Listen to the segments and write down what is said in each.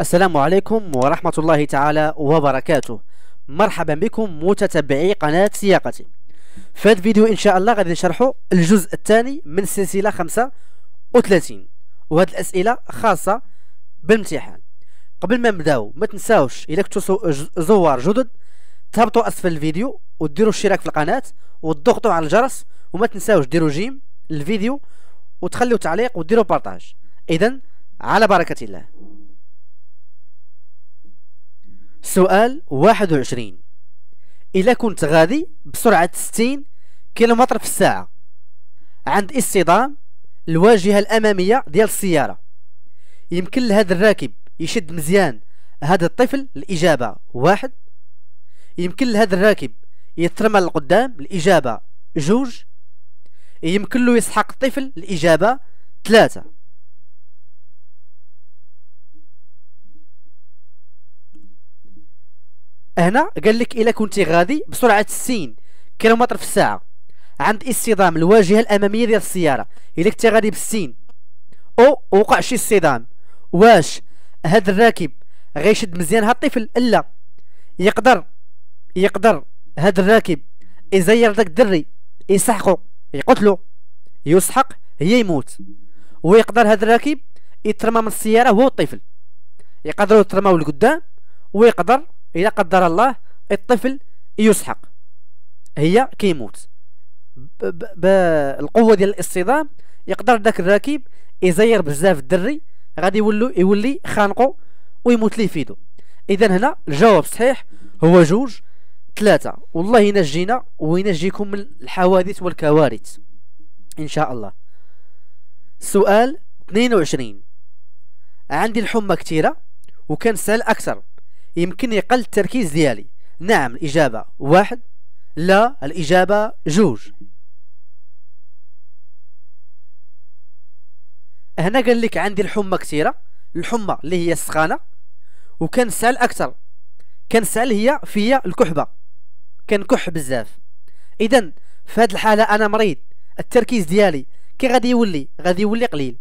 السلام عليكم ورحمة الله تعالى وبركاته مرحبا بكم متتبعي قناة سياقتي في هذا الفيديو إن شاء الله غادي نشرحوا الجزء الثاني من سلسلة 35 وهذه الأسئلة خاصة بالامتحان قبل ما نبداو ما تنساوش إذا كنتو زوار جدد تهبطوا أسفل الفيديو وديروا اشتراك في القناة وتضغطوا على الجرس وما تنساوش ديروا جيم الفيديو وتخليوا تعليق وديروا بارتاج إذا على بركة الله سؤال 21 إلا كنت غادي بسرعة 60 كيلومتر في الساعة عند اصطدام الواجهة الأمامية ديال السيارة يمكن لهذا الراكب يشد مزيان هذا الطفل الإجابة واحد يمكن لهذا الراكب يترمى القدام الإجابة جوج يمكن له يسحق الطفل الإجابة ثلاثة هنا قال لك الا كنتي غادي بسرعه السين كيلومتر في الساعه عند اصطدام الواجهه الاماميه ديال السياره الا كنتي غادي بالسين او وقع شي اصطدام واش هاد الراكب غيشد مزيان هاد الطفل الا يقدر يقدر هاد الراكب يزير داك الدري يسحقو يقتلو يسحق هي يموت ويقدر هاد الراكب يترمى من السياره هو الطفل يقدروا يترماو لقدام ويقدر إذا قدر الله الطفل يسحق هي كيموت بالقوه ديال الاصطدام يقدر داك الراكب يزير بزاف الدري غادي يولو يولي خانقو ويموت ليه فيدو اذا هنا الجواب صحيح هو جوج ثلاثة والله ينجينا وينجيكم من الحوادث والكوارث ان شاء الله سؤال 22 عندي الحمى كثيرة سهل اكثر يمكن يقل التركيز ديالي نعم الإجابة واحد لا الإجابة جوج هنا قال لك عندي الحمى كثيرة الحمى اللي هي السخانة وكنسال أكثر كنسال هي فيا الكحبة كنكح بزاف إذا في هذه الحالة أنا مريض التركيز ديالي كي غادي يولي غادي يولي قليل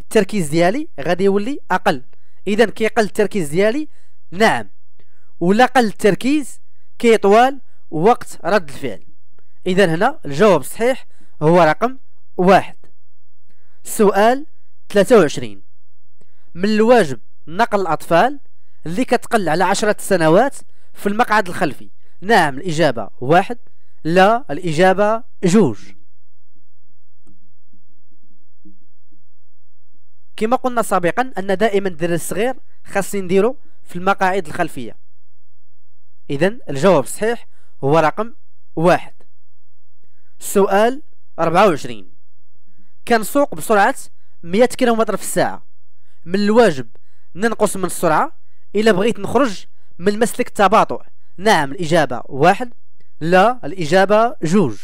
التركيز ديالي غادي يولي أقل إذا كيقل التركيز ديالي نعم ولا قل التركيز كيطوال وقت رد الفعل اذا هنا الجواب الصحيح هو رقم واحد السؤال 23 من الواجب نقل الأطفال اللي كتقل على عشرة سنوات في المقعد الخلفي نعم الإجابة واحد لا الإجابة جوج كما قلنا سابقا أن دائما الدرس الصغير خاصين نديرو في المقاعد الخلفية إذا الجواب الصحيح هو رقم واحد السؤال 24 كنسوق بسرعة 100 كيلومتر في الساعة من الواجب ننقص من السرعة إلا بغيت نخرج من مسلك التباطؤ نعم الإجابة واحد لا الإجابة جوج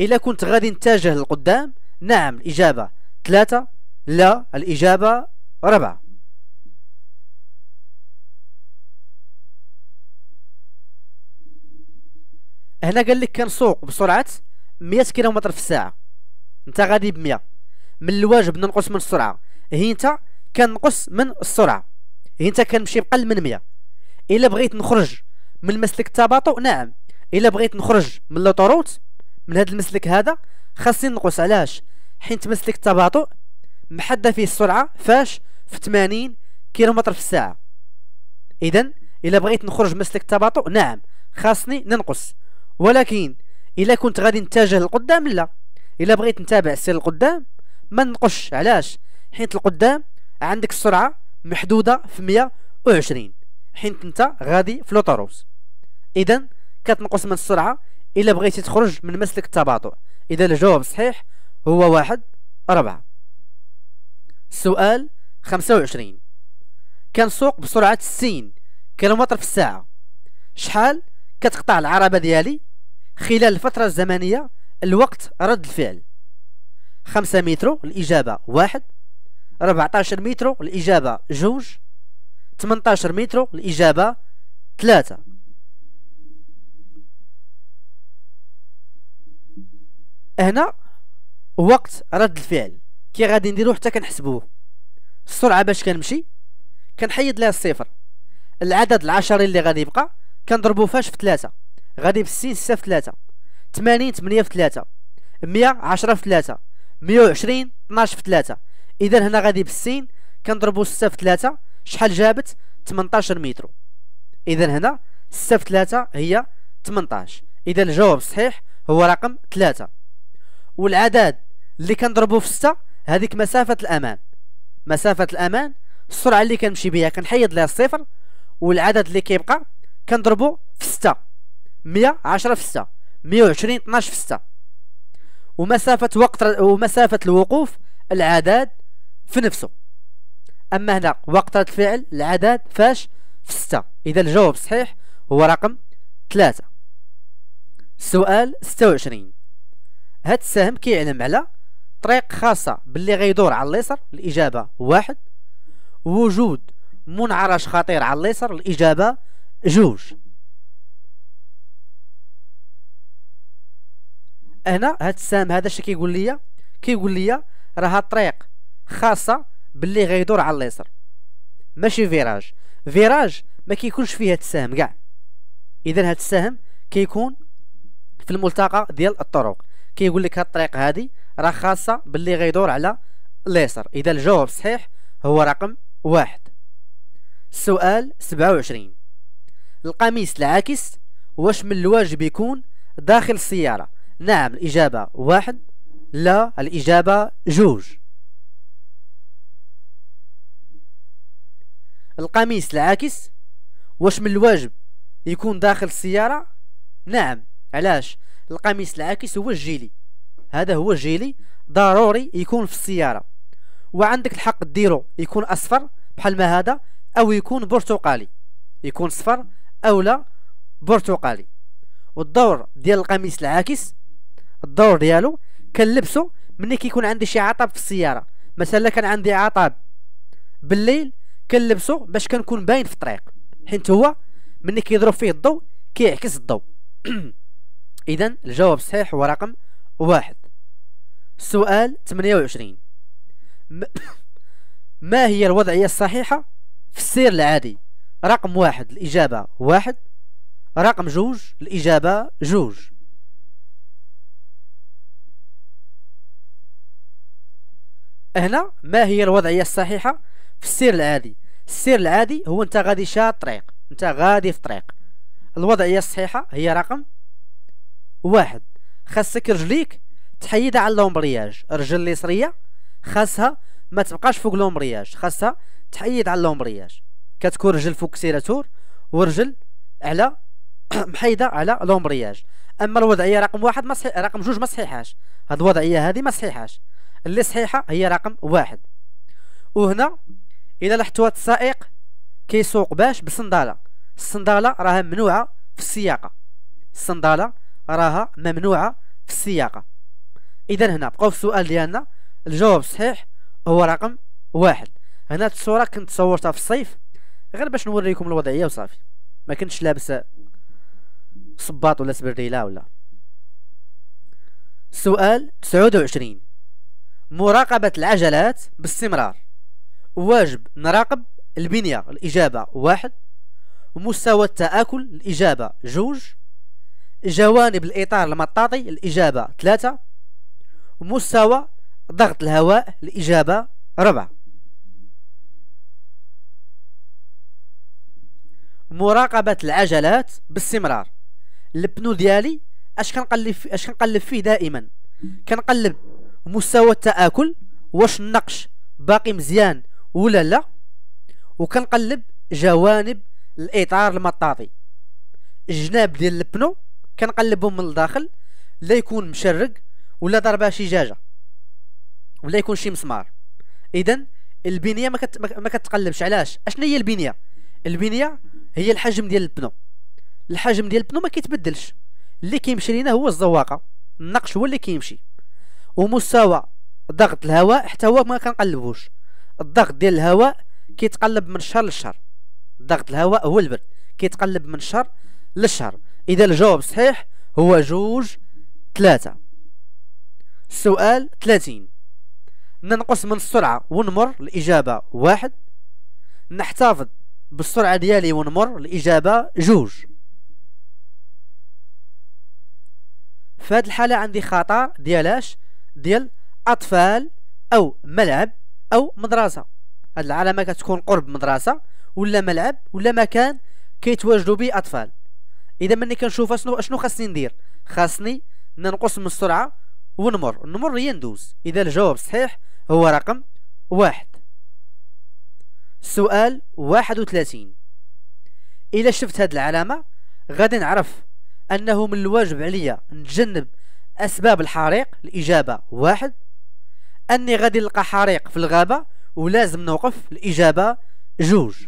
إلا كنت غادي نتجه للقدام نعم الإجابة ثلاثة لا الإجابة ربعة هنا قال لك كنسوق بسرعه 100 كيلومتر في الساعه انت غادي ب 100 من الواجب ننقص من السرعه هي انت كنقص من السرعه هي انت كنمشي بقل من 100 الا بغيت نخرج من مسلك التباطؤ نعم الا بغيت نخرج من لوطوروت من هذا المسلك هذا خاصني نقص علاش حيت مسلك التباطؤ محدد فيه السرعه فاش في 80 كيلومتر في الساعه اذا الا بغيت نخرج مسلك التباطؤ نعم خاصني ننقص ولكن الا كنت غادي نتجه للقدام لا الا بغيت نتابع السير للقدام ما نقش علاش حيت القدام عندك السرعه محدوده في 120 حيت انت غادي في لوطوروس اذا كتنقص من السرعه الا بغيتي تخرج من مسلك التباطؤ اذا الجواب صحيح هو واحد أربعة السؤال خمسة وعشرين كنسوق بسرعة ستين كيلومتر في الساعة شحال كتقطع العربة ديالي خلال الفترة الزمنية الوقت رد الفعل خمسة مترو الإجابة واحد ربعتاشر مترو الإجابة جوج 18 مترو الإجابة ثلاثة هنا وقت رد الفعل كي غادي نديرو حتى كنحسبوه السرعة باش كنمشي كنحيد لها الصفر العدد العشري اللي غادي يبقى كنضربو فاش في ثلاثة غادي بالسين ستة في تلاتة تمانين تمنية في تلاتة مية عشرة في تلاتة مية وعشرين طناش في تلاتة إذا هنا غادي بالسين كنضربو ستة في تلاتة شحال جابت تمنطاشر مترو إذا هنا ستة في تلاتة هي تمنطاش إذا الجواب الصحيح هو رقم تلاتة والعدد اللي كنضربو في ستة هذيك مسافة الأمان مسافة الأمان السرعة اللي كنمشي بها كنحيد لها الصفر والعدد اللي كيبقى كنضربو مية عشرة في ستة مية وعشرين طناش في ستة ومسافة وقت ومسافة الوقوف العدد في نفسه أما هنا وقت رد الفعل العدد فاش في ستة إذا الجواب صحيح هو رقم ثلاثة السؤال ستة وعشرين هاد السهم كيعلم على طريق خاصة باللي غيدور على اليسر الإجابة واحد وجود منعرج خطير على اليسر الإجابة جوج انا هاد السهم هذا اش كيقول لي كيقول لي راه طريق خاصه باللي غيدور على اليسر ماشي فيراج فيراج ما كيكونش فيه هاد السهم كاع اذا هاد السهم كيكون في الملتقى ديال الطرق كيقول لك هاد الطريق هادي راه خاصه باللي غيدور على اليسر اذا الجواب صحيح هو رقم واحد السؤال 27 القميص العاكس واش من الواجب يكون داخل السياره نعم الإجابة واحد لا الإجابة جوج القميص العاكس واش من الواجب يكون داخل السيارة نعم علاش القميص العاكس هو الجيلي هذا هو الجيلي ضروري يكون في السيارة وعندك الحق ديرو يكون أصفر بحال ما هذا أو يكون برتقالي يكون صفر أو لا برتقالي والدور ديال القميص العاكس الدور ديالو كنلبسو ملي كيكون عندي شي عطب في السياره مثلا كان عندي عطب بالليل كنلبسو باش كنكون باين في الطريق حيت هو ملي كيضرب فيه الضوء كيعكس الضوء اذا الجواب الصحيح هو رقم واحد سؤال 28 ما هي الوضعية الصحيحة في السير العادي رقم واحد الإجابة واحد رقم جوج الإجابة جوج هنا ما هي الوضعيه الصحيحه في السير العادي السير العادي هو انت غادي شاد طريق انت غادي في طريق الوضعيه الصحيحه هي رقم واحد خاصك رجليك تحيد على اللومبرياج رجل اليسريه خاصها ما تبقاش فوق اللومبرياج خاصها تحيد على اللومبرياج كتكون رجل فوق سيراتور ورجل على محيده على لومبرياج اما الوضعيه رقم واحد ما رقم جوج ما صحيحاش هاد الوضعيه هادي ما صحيحاش اللي صحيحه هي رقم واحد وهنا الى احتوت السائق كيسوق باش بالصنداله الصنداله راها ممنوعه في السياقه الصنداله راها ممنوعه في السياقه اذا هنا بقاو في السؤال ديالنا الجواب صحيح هو رقم واحد هنا الصوره كنت صورتها في الصيف غير باش نوريكم الوضعيه وصافي ما كنتش لابس صباط ولا سبرديله ولا سؤال 29 مراقبة العجلات باستمرار واجب نراقب البنية الإجابة واحد مستوى التآكل الإجابة جوج جوانب الإطار المطاطي الإجابة ثلاثة مستوى ضغط الهواء الإجابة ربعة مراقبة العجلات باستمرار البنو ديالي اش كنقلب اش كنقلب فيه دائما كنقلب مستوى التاكل واش النقش باقي مزيان ولا لا وكنقلب جوانب الاطار المطاطي الجناب ديال البنو كنقلبهم من الداخل لا يكون مشرق ولا ضربه شي جاجه ولا يكون شي مسمار اذا البنيه ما, كت... ما كتقلبش علاش اشنو هي البنيه البنيه هي الحجم ديال البنو الحجم ديال البنو ما كيتبدلش اللي كيمشي لينا هو الزواقه النقش هو اللي كيمشي ومستوى ضغط الهواء حتى هو ما كنقلبوش الضغط ديال الهواء كيتقلب من شهر لشهر ضغط الهواء هو البرد كيتقلب من شهر لشهر اذا الجواب صحيح هو جوج ثلاثة السؤال ثلاثين ننقص من السرعة ونمر الإجابة واحد نحتفظ بالسرعة ديالي ونمر الإجابة جوج في هذه الحالة عندي خطأ ديالاش ديال اطفال او ملعب او مدرسه هاد العلامه كتكون قرب مدرسه ولا ملعب ولا مكان كيتواجدوا به اطفال اذا ملي كنشوف شنو شنو خاصني ندير خاصني ننقص من السرعه ونمر نمر هي ندوز اذا الجواب صحيح هو رقم واحد السؤال واحد وثلاثين إذا شفت هاد العلامه غادي نعرف انه من الواجب عليا نتجنب أسباب الحريق الإجابة واحد أني غادي نلقى حريق في الغابة ولازم نوقف الإجابة جوج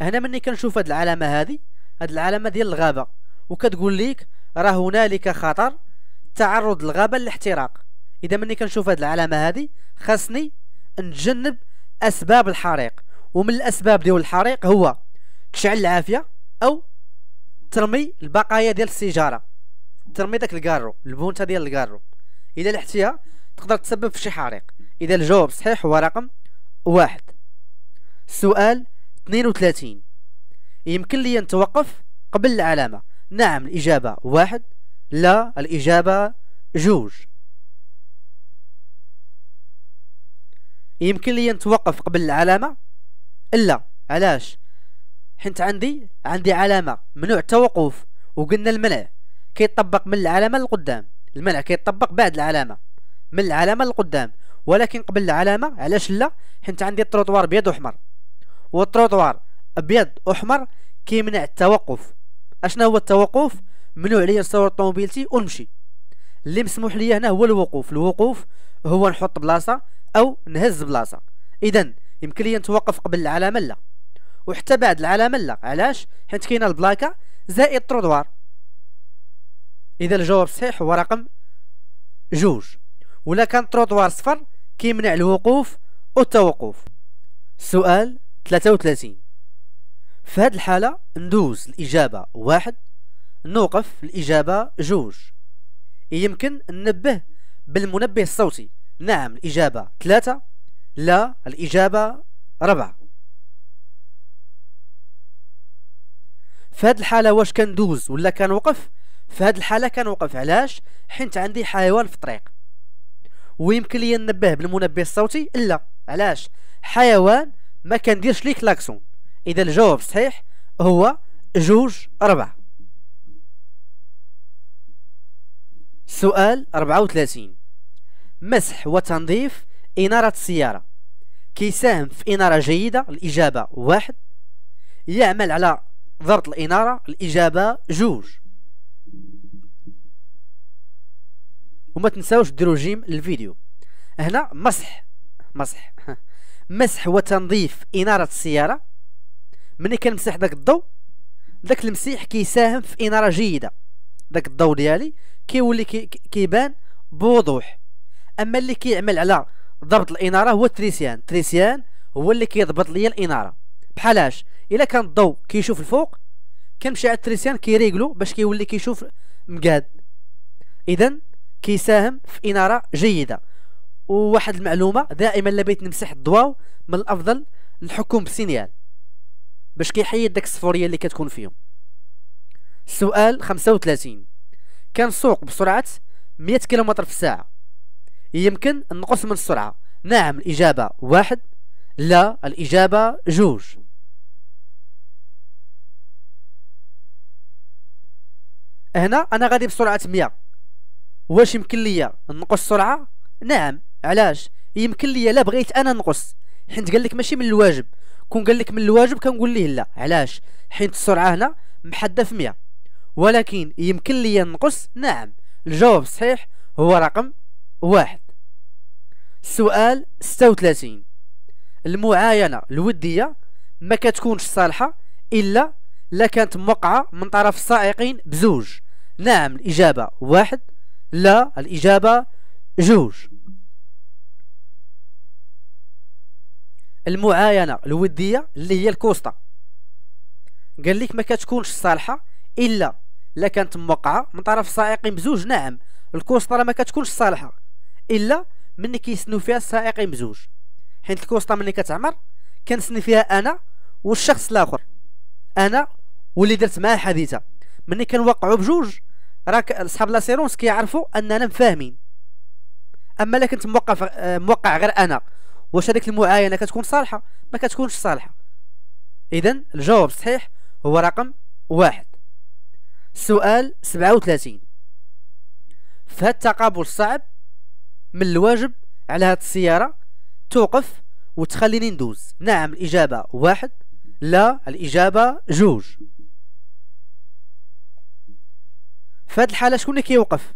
هنا مني كنشوف هاد العلامة هذه هاد العلامة ديال الغابة وكتقول لك راه هنالك خطر تعرض الغابة للاحتراق إذا مني كنشوف هاد العلامة هذه خاصني نتجنب أسباب الحريق ومن الأسباب ديال الحريق هو تشعل العافية أو ترمي البقايا ديال السيجاره ترمي داك الكارو البونتا ديال الكارو الا لحتيها تقدر تسبب في شي حريق اذا الجواب صحيح هو رقم واحد السؤال 32 يمكن لي نتوقف قبل العلامه نعم الاجابه واحد لا الاجابه جوج يمكن لي نتوقف قبل العلامه لا علاش حنت عندي عندي علامة منوع التوقف وقلنا المنع كيطبق من العلامة للقدام المنع كيطبق بعد العلامة من العلامة للقدام ولكن قبل العلامة علاش لا حنت عندي التروطوار بيض وحمر والتروطوار ابيض احمر كيمنع التوقف اشنا هو التوقف ممنوع ليا نصور طوموبيلتي ونمشي اللي مسموح ليا هنا هو الوقوف الوقوف هو نحط بلاصه او نهز بلاصه اذا يمكن لي نتوقف قبل العلامه لا وحتى بعد العلامه لا علاش حيت كاينه البلاكه زائد طرودوار اذا الجواب صحيح هو رقم جوج ولا كان طرودوار صفر كيمنع الوقوف والتوقف سؤال 33 في هذه الحاله ندوز الاجابه واحد نوقف الاجابه جوج يمكن ننبه بالمنبه الصوتي نعم الاجابه ثلاثة لا الاجابه ربعة في هذه الحاله واش كندوز ولا كنوقف في هذه الحاله كنوقف علاش حيت عندي حيوان في الطريق ويمكن لي ننبه بالمنبه الصوتي لا علاش حيوان ما كنديرش ليه كلاكسون اذا الجواب صحيح هو جوج أربعة سؤال 34 مسح وتنظيف إنارة السيارة كيساهم في إنارة جيدة الإجابة واحد يعمل على ضرط الإنارة الإجابة جوج وما تنساوش ديروا جيم للفيديو هنا مسح مسح مسح وتنظيف إنارة السيارة ملي كنمسح داك الضو داك المسيح كيساهم في إنارة جيدة داك الضو ديالي كيولي كيبان بوضوح اما اللي كيعمل على ضبط الاناره هو التريسيان التريسيان هو اللي كيضبط ليا الاناره بحالاش الا كان الضوء كيشوف الفوق كنمشي على التريسيان كيريقلو باش كيولي كيشوف مقاد اذا كيساهم في اناره جيده وواحد المعلومه دائما لبيت نمسح الضواو من الافضل نحكم بسينيال باش كيحيد داك الصفوريه اللي كتكون فيهم سؤال 35 سوق بسرعه 100 كيلومتر في الساعه يمكن نقص من السرعه نعم الاجابه واحد لا الاجابه جوج هنا انا غادي بسرعه 100 واش يمكن ليا نقص السرعه نعم علاش يمكن ليا لا بغيت انا نقص حيت قال لك ماشي من الواجب كون قال لك من الواجب كنقول ليه لا علاش حيت السرعه هنا محدده في 100 ولكن يمكن ليا نقص نعم الجواب صحيح هو رقم واحد السؤال 36 المعاينه الوديه ما كتكونش صالحه الا لا كانت موقعة من طرف السائقين بزوج نعم الإجابة واحد لا الإجابة جوج المعاينة الودية اللي هي الكوسطة قال لك ما كتكونش صالحة إلا لا كانت موقعة من طرف السائقين بزوج نعم الكوسطة راه ما كتكونش صالحة إلا ملي كيسنو فيها السائقين بزوج حيت الكوسطة ملي كتعمر كنسني فيها أنا والشخص الآخر أنا واللي درت معاه حديثه ملي كنوقعوا بجوج راك اصحاب لاسيرونس كيعرفوا اننا مفاهمين اما الا كنت موقف آه، موقع غير انا واش هذيك المعاينه كتكون صالحه ما كتكونش صالحه اذا الجواب الصحيح هو رقم واحد السؤال 37 في التقابل الصعب من الواجب على هاد السياره توقف وتخليني ندوز نعم الاجابه واحد لا الاجابه جوج فهاد الحاله شكون اللي كيوقف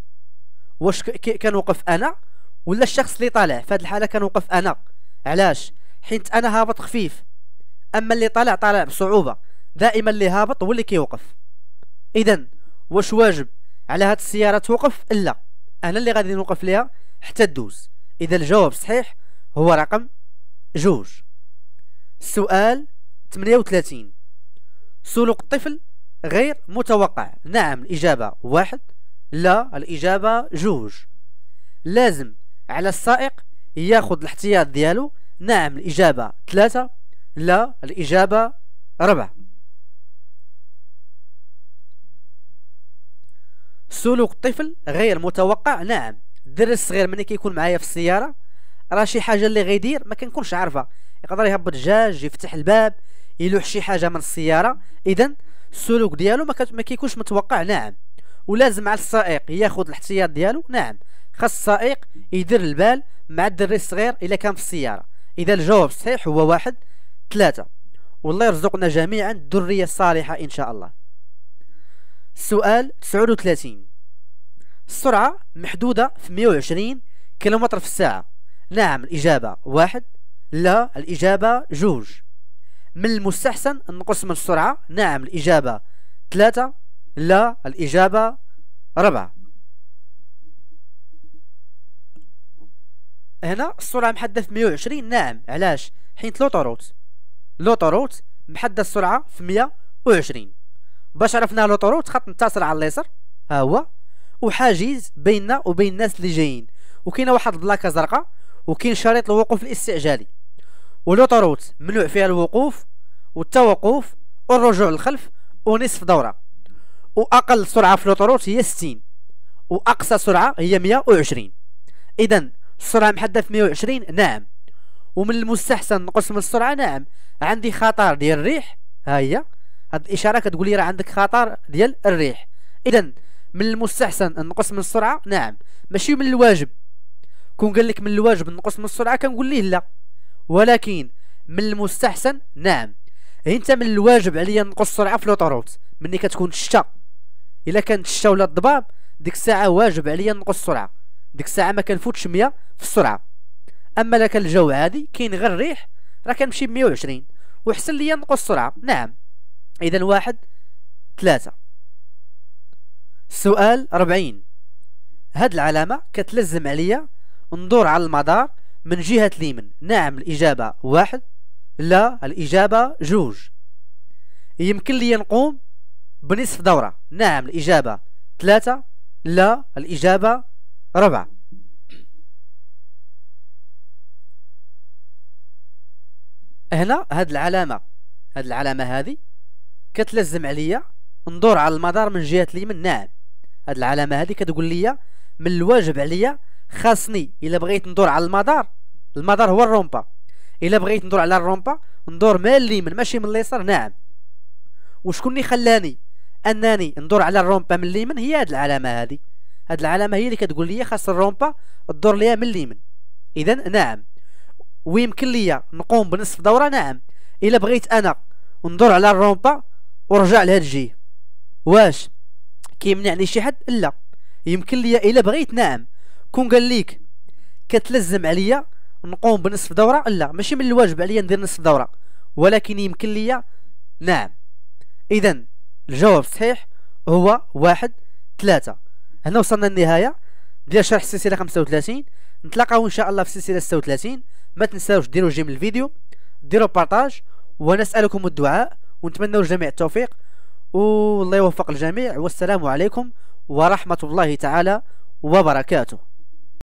واش كنوقف انا ولا الشخص اللي طالع فهاد الحاله كنوقف انا علاش حيت انا هابط خفيف اما اللي طالع طالع بصعوبه دائما اللي هابط هو اللي كيوقف اذا واش واجب على هاد السياره توقف لا انا اللي غادي نوقف ليها حتى تدوز اذا الجواب صحيح هو رقم جوج السؤال 38 سلوك الطفل غير متوقع نعم الإجابة واحد لا الإجابة جوج لازم على السائق ياخذ الاحتياط ديالو نعم الإجابة ثلاثة لا الإجابة ربعة سلوك الطفل غير متوقع نعم الدري الصغير ملي كيكون معايا في السياره راه شي حاجه اللي غيدير ما كنكونش عارفه يقدر يهبط دجاج يفتح الباب يلوح شي حاجه من السياره اذا السلوك ديالو ما, ما كيكونش متوقع نعم ولازم على السائق ياخذ الاحتياط ديالو نعم خاص السائق يدير البال مع الدري الصغير الا كان في السياره اذا الجواب صحيح هو واحد ثلاثة والله يرزقنا جميعا الذرية الصالحة إن شاء الله السؤال 39 السرعة محدودة في 120 كيلومتر في الساعة نعم الإجابة واحد لا الإجابة جوج من المستحسن نقص من السرعة نعم الإجابة ثلاثة لا الإجابة ربعة هنا السرعة محددة في 120 نعم علاش حيت لوطروت لوطروت محدد السرعة في 120 باش عرفنا لوطروت خط نتصل على الليسر ها هو وحاجز بيننا وبين الناس اللي جايين وكاينه واحد البلاكه زرقاء وكاين شريط الوقوف الاستعجالي ولوطروت ممنوع فيها الوقوف والتوقف والرجوع للخلف ونصف دورة وأقل سرعة في لوطروت هي 60 وأقصى سرعة هي 120 إذا السرعة محددة في 120 نعم ومن المستحسن نقص من السرعة نعم عندي خطر ديال الريح ها هي هاد الإشارة كتقول لي راه عندك خطر ديال الريح إذا من المستحسن نقص من السرعة نعم ماشي من الواجب كون قال لك من الواجب نقص من السرعة كنقول ليه لا ولكن من المستحسن نعم انت من الواجب عليا نقص السرعه في لوطروت ملي كتكون الشتاء الا كانت الشتاء ولا الضباب ديك الساعه واجب عليا نقص السرعه ديك الساعه ما كنفوتش 100 في السرعه اما لك الجو عادي كاين غير الريح راه كنمشي 120 وحسن ليا نقص السرعه نعم اذا واحد ثلاثة السؤال 40 هاد العلامه كتلزم عليا ندور على المدار من جهة ليمن نعم الإجابة واحد لا الإجابة جوج يمكن لي نقوم بنصف دورة نعم الإجابة ثلاثة لا الإجابة ربعة هنا هاد العلامة هاد العلامة هذه كتلزم عليا ندور على المدار من جهة اليمين نعم هاد العلامة هذه كتقول لي من الواجب عليا خاصني الا بغيت ندور على المدار المدار هو الرومبا الا بغيت ندور على الرومبا ندور من اليمين ماشي من اليسار نعم وشكون اللي خلاني انني ندور على الرومبا من اليمين هي هاد العلامه هادي هاد العلامه هي اللي كتقول لي خاص الرومبا تدور ليها من اليمين اذا نعم ويمكن لي نقوم بنصف دوره نعم الا بغيت انا ندور على الرومبا ورجع لهاد الجهه واش كيمنعني شي حد لا يمكن لي الا بغيت نعم كون قال ليك كتلزم عليا نقوم بنصف دوره لا ماشي من الواجب عليا ندير نصف دوره ولكن يمكن ليا نعم اذا الجواب الصحيح هو واحد ثلاثة هنا وصلنا للنهاية ديال شرح السلسلة 35 نتلاقاو ان شاء الله في السلسلة 36 ما تنساوش ديروا جيم الفيديو ديروا بارتاج ونسألكم الدعاء ونتمنوا الجميع التوفيق والله يوفق الجميع والسلام عليكم ورحمة الله تعالى وبركاته